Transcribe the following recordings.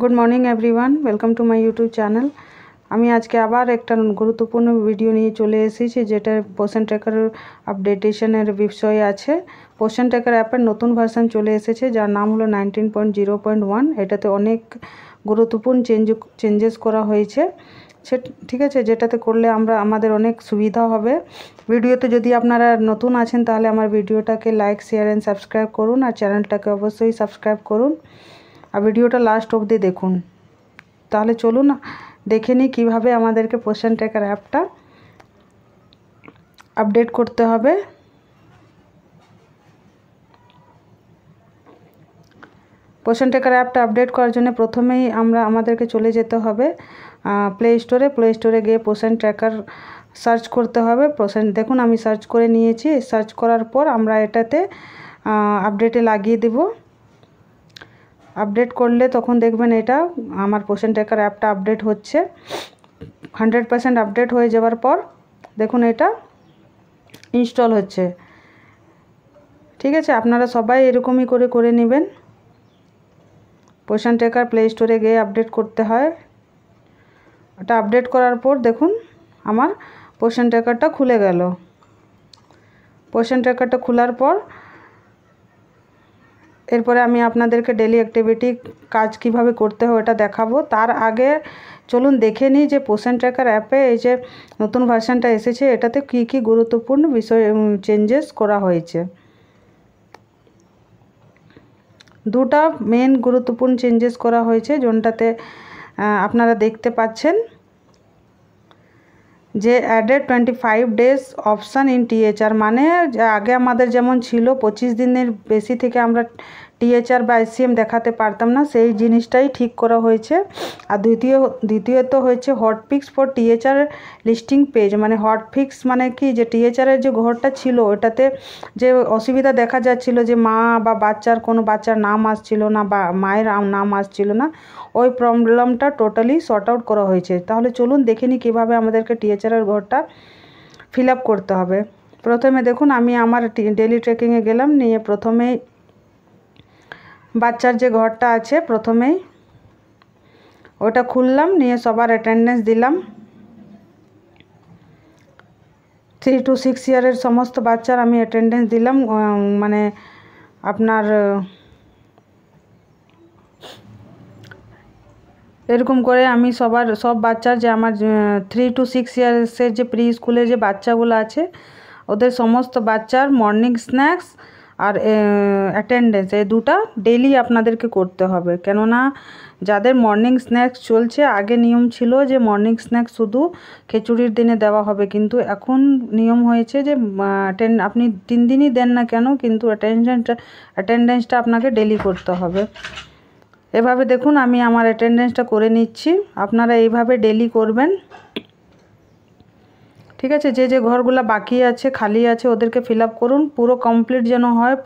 good morning everyone welcome to my YouTube channel আমি আজকে আবার একটা গুরুত্বপূর্ণ ভিডিও নিয়ে চলে এসেছি যেটা পোষণ ট্র্যাকার আপডেটেশনের বিষয়ে আছে পোষণ ট্র্যাকার অ্যাপের নতুন ভার্সান চলে এসেছে যার নাম হলো nineteen point zero point one এটাতে অনেক গুরুত্বপূর্ণ চেঞ্জ চেঞ্জেস করা হয়েছে সে ঠিক আছে যেটাতে করলে আমরা আমাদের অনেক সুবিধা হবে ভিডিওতে যদি আপনারা নতুন আছেন তাহলে আমার ভিডিওটাকে লাইক শেয়ার অ্যান্ড সাবস্ক্রাইব করুন আর চ্যানেলটাকে অবশ্যই সাবস্ক্রাইব করুন আর ভিডিওটা লাস্ট অবধি দেখুন তাহলে চলুন দেখে নিই কীভাবে আমাদেরকে পোশন ট্র্যাকার অ্যাপটা আপডেট করতে হবে পোশন ট্র্যাকার অ্যাপটা আপডেট করার জন্য প্রথমেই আমরা আমাদেরকে চলে যেতে হবে প্লে স্টোরে প্লে স্টোরে গিয়ে পোশন ট্র্যাকার সার্চ করতে হবে পোশন দেখুন আমি সার্চ করে নিয়েছি সার্চ করার পর আমরা এটাতে আপডেটে লাগিয়ে দেবো আপডেট করলে তখন দেখবেন এটা আমার পোষণ ট্র্যাকার অ্যাপটা আপডেট হচ্ছে হান্ড্রেড পার্সেন্ট আপডেট হয়ে যাওয়ার পর দেখুন এটা ইনস্টল হচ্ছে ঠিক আছে আপনারা সবাই এরকমই করে করে নেবেন পোষণ ট্র্যাকার প্লে স্টোরে গিয়ে আপডেট করতে হয় ওটা আপডেট করার পর দেখুন আমার পোষণ ট্র্যাকারটা খুলে গেল পোষণ ট্র্যাকারটা খোলার পর এরপরে আমি আপনাদেরকে ডেলি অ্যাক্টিভিটি কাজ কিভাবে করতে হয় ওটা দেখাবো তার আগে চলুন দেখে নিই যে পোষণ ট্র্যাকার অ্যাপে এই যে নতুন ভার্সানটা এসেছে এটাতে কি কি গুরুত্বপূর্ণ বিষয় চেঞ্জেস করা হয়েছে দুটা মেন গুরুত্বপূর্ণ চেঞ্জেস করা হয়েছে যোনটাতে আপনারা দেখতে পাচ্ছেন যে added twenty five days option in THR মানে আগে আমাদের যেমন ছিল পঁচিশ দিনের বেশি থেকে আমরা টিএচআর বা এসিএম দেখাতে পারতাম না সেই জিনিসটাই ঠিক করা হয়েছে আর দ্বিতীয় দ্বিতীয়ত হয়েছে hotfix for THR listing page মানে হটফিক্স মানে কি যে টিএচআরের যে ঘরটা ছিল ওটাতে যে অসুবিধা দেখা যাচ্ছিল যে মা বা বাচ্চার কোনো বাচ্চার নাম আসছিল না বা মায়ের নাম আসছিল না ওই প্রবলেমটা টোটালি শর্ট আউট করা হয়েছে তাহলে চলুন দেখে নিই কীভাবে আমাদেরকে টিএচআরের ঘরটা ফিল করতে হবে প্রথমে দেখুন আমি আমার ডেলি ট্রেকিংয়ে গেলাম নিয়ে প্রথমেই বাচ্চার যে ঘরটা আছে প্রথমেই ওটা খুললাম নিয়ে সবার অ্যাটেন্ডেন্স দিলাম থ্রি টু সিক্স ইয়ারের সমস্ত বাচ্চার আমি অ্যাটেন্ডেন্স দিলাম মানে আপনার এরকম করে আমি সবার সব বাচ্চার যে আমার থ্রি টু সিক্স ইয়ার্সের যে প্রি স্কুলের যে বাচ্চাগুলো আছে ওদের সমস্ত বাচ্চার মর্নিং স্ন্যাক্স আর অ্যাটেন্ডেন্স এই দুটা ডেলি আপনাদেরকে করতে হবে কেননা যাদের মর্নিং স্ন্যাক্স চলছে আগে নিয়ম ছিল যে মর্নিং স্ন্যাক্স শুধু খিচুড়ির দিনে দেওয়া হবে কিন্তু এখন নিয়ম হয়েছে যে অ্যাটেন্ড আপনি তিন দিনই দেন না কেন কিন্তু অ্যাটেন্ডেন্সটা অ্যাটেন্ডেন্সটা আপনাকে ডেলি করতে হবে এভাবে দেখুন আমি আমার অ্যাটেন্ডেন্সটা করে নিচ্ছি আপনারা এইভাবে ডেলি করবেন ঠিক আছে যে যে ঘরগুলো বাকি আছে খালি আছে ওদেরকে ফিল করুন পুরো কমপ্লিট যেন হয়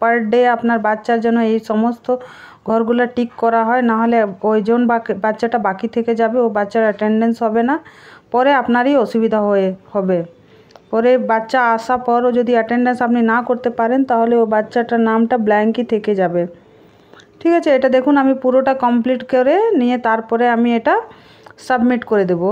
পার ডে আপনার বাচ্চার যেন এই সমস্ত ঘরগুলো টিক করা হয় নাহলে ওইজন বাচ্চাটা বাকি থেকে যাবে ও বাচ্চার অ্যাটেন্ডেন্স হবে না পরে আপনারই অসুবিধা হয়ে হবে পরে বাচ্চা আসা পরও যদি অ্যাটেন্ডেন্স আপনি না করতে পারেন তাহলে ও বাচ্চাটার নামটা ব্ল্যাঙ্কই থেকে যাবে ঠিক আছে এটা দেখুন আমি পুরোটা কমপ্লিট করে নিয়ে তারপরে আমি এটা সাবমিট করে দেবো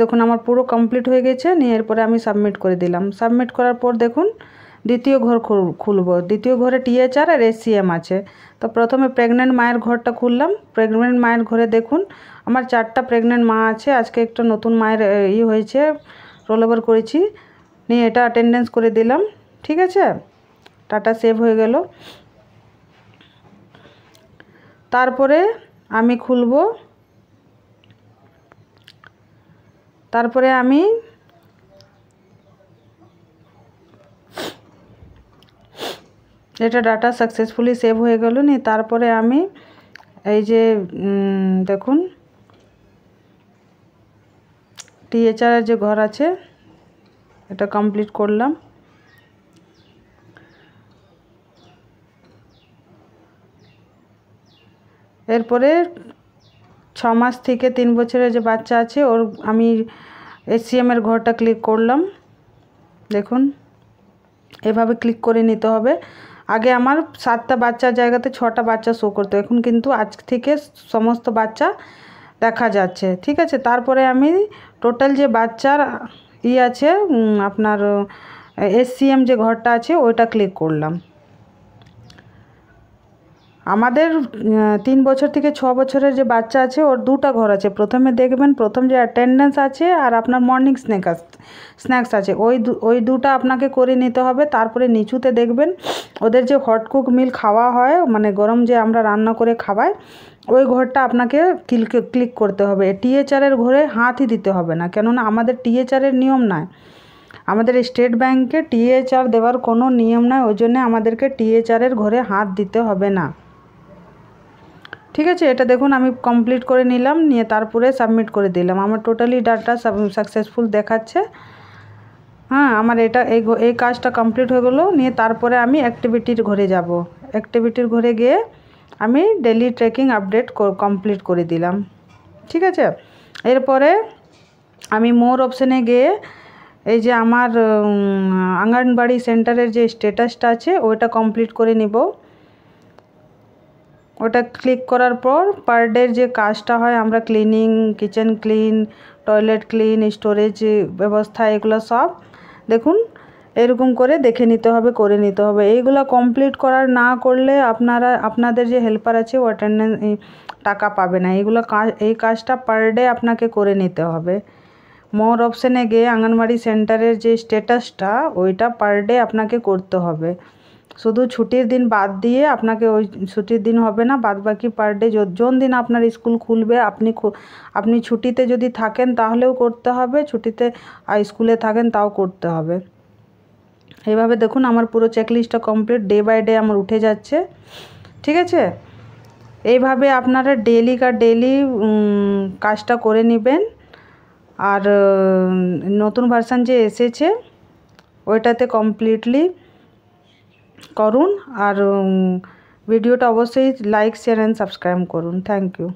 দেখুন আমার পুরো কমপ্লিট হয়ে গেছে নিয়ে এরপরে আমি সাবমিট করে দিলাম সাবমিট করার পর দেখুন দ্বিতীয় ঘর খুলব দ্বিতীয় ঘরে টিএচআর আর এসিএম আছে তো প্রথমে প্রেগনেন্ট মায়ের ঘরটা খুললাম প্রেগনেন্ট মায়ের ঘরে দেখুন আমার চারটা প্রেগনেন্ট মা আছে আজকে একটা নতুন মায়ের ই হয়েছে রোল ওভার করেছি নিয়ে এটা অ্যাটেন্ডেন্স করে দিলাম ঠিক আছে টাটা সেভ হয়ে গেল তারপরে আমি খুলবো তারপরে আমি এটা ডাটা সাকসেসফুলি সেভ হয়ে গেল নি তারপরে আমি এই যে দেখুন টিএচআরের যে ঘর আছে এটা কমপ্লিট করলাম এরপরে ছ মাস থেকে তিন বছরের যে বাচ্চা আছে ওর আমি এসিএমের ঘরটা ক্লিক করলাম দেখুন এভাবে ক্লিক করে নিতে হবে আগে আমার সাতটা বাচ্চার জায়গাতে ছটা বাচ্চা শো করতো এখন কিন্তু আজ থেকে সমস্ত বাচ্চা দেখা যাচ্ছে ঠিক আছে তারপরে আমি টোটাল যে বাচ্চার ই আছে আপনার এসসিএম যে ঘরটা আছে ওইটা ক্লিক করলাম আমাদের তিন বছর থেকে ছ বছরের যে বাচ্চা আছে ওর দুটা ঘর আছে প্রথমে দেখবেন প্রথম যে অ্যাটেন্ডেন্স আছে আর আপনার মর্নিং স্ন্যাক্স স্ন্যাক্স আছে ওই ওই দুটা আপনাকে করে নিতে হবে তারপরে নিচুতে দেখবেন ওদের যে হটকুক মিল খাওয়া হয় মানে গরম যে আমরা রান্না করে খাওয়াই ওই ঘরটা আপনাকে ক্লিক ক্লিক করতে হবে টিএচারের ঘরে হাতই দিতে হবে না কেননা আমাদের টিএচারের নিয়ম নাই আমাদের স্টেট ব্যাংকে টিএচআর দেওয়ার কোনো নিয়ম নয় ওই জন্য আমাদেরকে টিএচআরের ঘরে হাত দিতে হবে না ঠিক আছে এটা দেখুন আমি কমপ্লিট করে নিলাম নিয়ে তারপরে সাবমিট করে দিলাম আমার টোটালি ডাটা সাকসেসফুল দেখাচ্ছে হ্যাঁ আমার এটা এই এই কাজটা কমপ্লিট হয়ে গেলো নিয়ে তারপরে আমি অ্যাক্টিভিটির ঘরে যাব অ্যাক্টিভিটির ঘরে গিয়ে আমি ডেলি ট্রেকিং আপডেট কমপ্লিট করে দিলাম ঠিক আছে এরপরে আমি মোর অপশানে গিয়ে এই যে আমার আঙ্গনবাড়ি সেন্টারের যে স্ট্যাটাসটা আছে ওইটা কমপ্লিট করে নিব ওটা ক্লিক করার পর পার ডের যে কাজটা হয় আমরা cleaning kitchen clean toilet clean storage ব্যবস্থা এগুলো সব দেখুন এরকম করে দেখে নিতে হবে করে নিতে হবে এইগুলো কমপ্লিট করার না করলে আপনারা আপনাদের যে হেল্পার আছে ও অ্যাটেন্ডেন্স টাকা পাবে না এইগুলো কাজ এই কাজটা পার ডে আপনাকে করে নিতে হবে মোর অপশানে গিয়ে আঙ্গনবাড়ি সেন্টারের যে স্ট্যাটাসটা ওইটা পার ডে আপনাকে করতে হবে শুধু ছুটির দিন বাদ দিয়ে আপনাকে ওই ছুটির দিন হবে না বাদ বাকি পার ডে যোন দিন আপনার স্কুল খুলবে আপনি আপনি ছুটিতে যদি থাকেন তাহলেও করতে হবে ছুটিতে স্কুলে থাকেন তাও করতে হবে এইভাবে দেখুন আমার পুরো চেকলিস্টটা কমপ্লিট ডে বাই ডে আমার উঠে যাচ্ছে ঠিক আছে এইভাবে আপনারা ডেলি কা ডেলি কাজটা করে নেবেন আর নতুন ভার্সান যে এসেছে ওইটাতে কমপ্লিটলি করুন আর ভিডিওটা অবশ্যই লাইক শেয়ার এন্ড সাবস্ক্রাইব করুন থ্যাঙ্ক ইউ